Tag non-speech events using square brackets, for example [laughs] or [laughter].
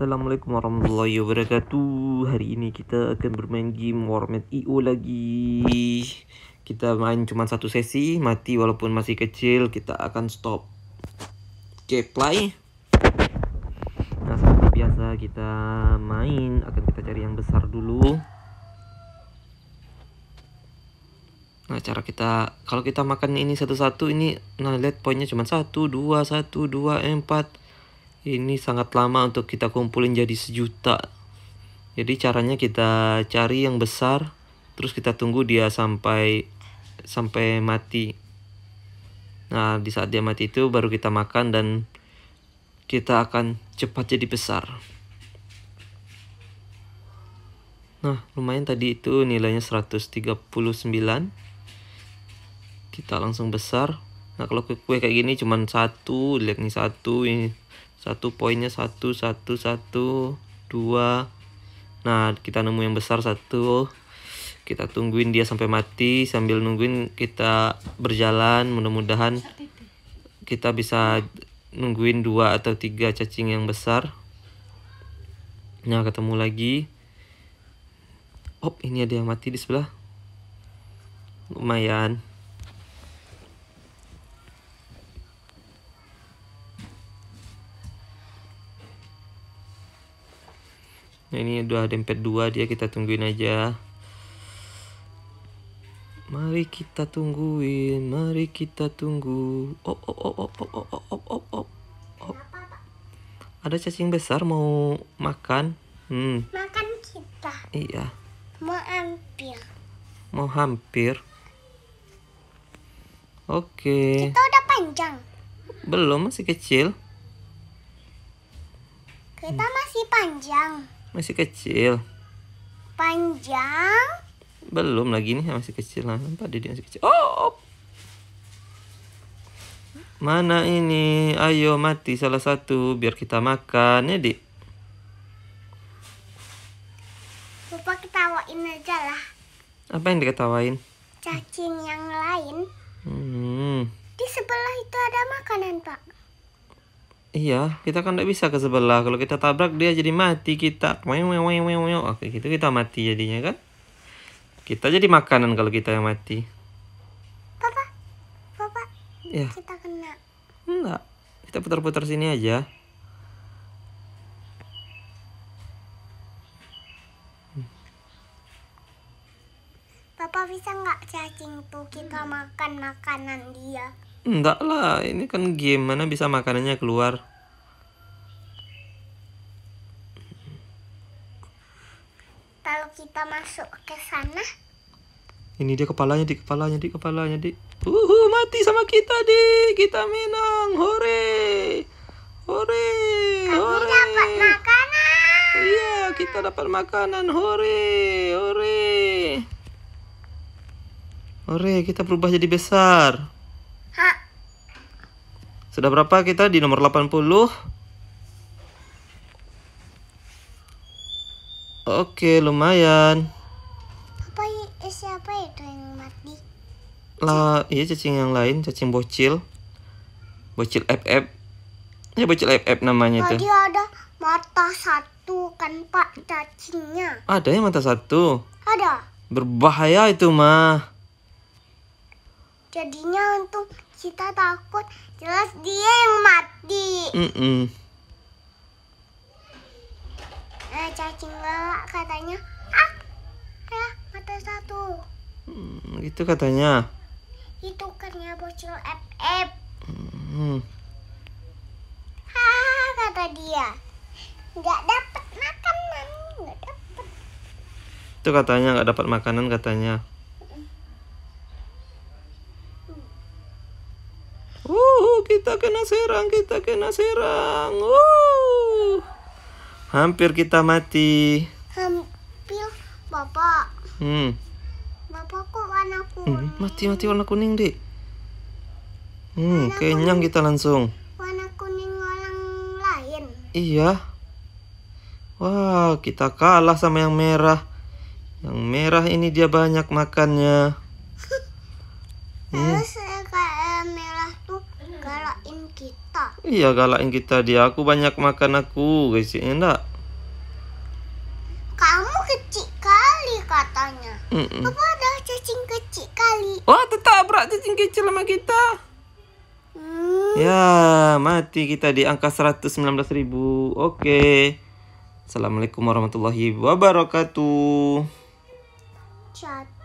Assalamualaikum warahmatullahi wabarakatuh Hari ini kita akan bermain game Warmed IO e lagi Kita main cuma satu sesi Mati walaupun masih kecil Kita akan stop Oke okay, play Nah seperti biasa kita main Akan kita cari yang besar dulu Nah cara kita Kalau kita makan ini satu-satu ini Nah lihat poinnya cuma satu, dua, satu, dua, empat ini sangat lama untuk kita kumpulin jadi sejuta jadi caranya kita cari yang besar terus kita tunggu dia sampai sampai mati nah di saat dia mati itu baru kita makan dan kita akan cepat jadi besar Nah, lumayan tadi itu nilainya 139. Kita langsung besar. Nah, kalau kue kayak gini cuman satu, lihat nih satu ini satu poinnya satu satu satu dua nah kita nemu yang besar satu kita tungguin dia sampai mati sambil nungguin kita berjalan mudah-mudahan kita bisa nungguin dua atau tiga cacing yang besar nah ketemu lagi op oh, ini ada yang mati di sebelah lumayan nah ini udah dempet dua dia kita tungguin aja mari kita tungguin mari kita tunggu oh oh oh oh oh oh oh oh oh oh ada cacing besar mau makan hmm makan kita iya mau hampir mau hampir oke okay. kita udah panjang belum masih kecil kita masih panjang masih kecil. Panjang? Belum lagi nih, masih kecil lah. Nampak dia masih kecil. Oh! Mana ini? Ayo mati salah satu biar kita makan ya, Dik. Lupa ketawain aja lah. Apa yang diketawain? Cacing yang lain. Hmm. Di sebelah itu ada makanan, Pak. Iya, kita kan tidak bisa ke sebelah. Kalau kita tabrak dia jadi mati kita. Oke, gitu kita mati jadinya kan. Kita jadi makanan kalau kita yang mati. Papa, papa. Ya. Kita kena. Enggak. Kita putar-putar sini aja. Papa bisa nggak cacing tuh kita makan makanan dia? Enggak lah, ini kan game mana bisa makanannya keluar. Kalau kita masuk ke sana. Ini dia kepalanya di kepalanya di kepalanya di. Uhu mati sama kita di. Kita menang. Hore. Hore. Kami kita dapat makanan. Iya, kita dapat makanan. Hore. Hore. Hore, kita berubah jadi besar. Ha. Sudah berapa kita di nomor 80? Oke, lumayan. Apa eh, siapa ya itu yang mati? Lah, iya cacing yang lain, cacing bocil. Bocil FF. Ya bocil FF namanya Tadi itu. Tadi oh, ada mata satu kan Pak cacingnya. Ada yang mata satu? Ada. Berbahaya itu mah jadinya untung kita takut jelas dia yang mati mm -mm. Eh, cacing lala katanya ah ya mata satu hmm, itu katanya itu katanya bocil FF hmm. ha kata dia nggak dapat makanan nggak dapat itu katanya nggak dapat makanan katanya Uh, kita kena serang, kita kena serang. Uh. Hampir kita mati. Hampir, Bapak. Hmm. Bapak kok warna kuning? Hmm, mati mati warna kuning, Dek. Hmm, kenyang kuning. kita langsung. Warna kuning orang lain. Iya. Wah, kita kalah sama yang merah. Yang merah ini dia banyak makannya. [laughs] Hmm. kita. Iya galakin kita dia. Aku banyak makan aku guys ya enggak. Kamu kecil kali katanya. Mm -mm. Papa ada cacing kecil kali. Wah tetap berat cacing kecil sama kita. Hmm. Ya mati kita di angka 119 ribu. Oke. Assalamualaikum warahmatullahi wabarakatuh. Chat.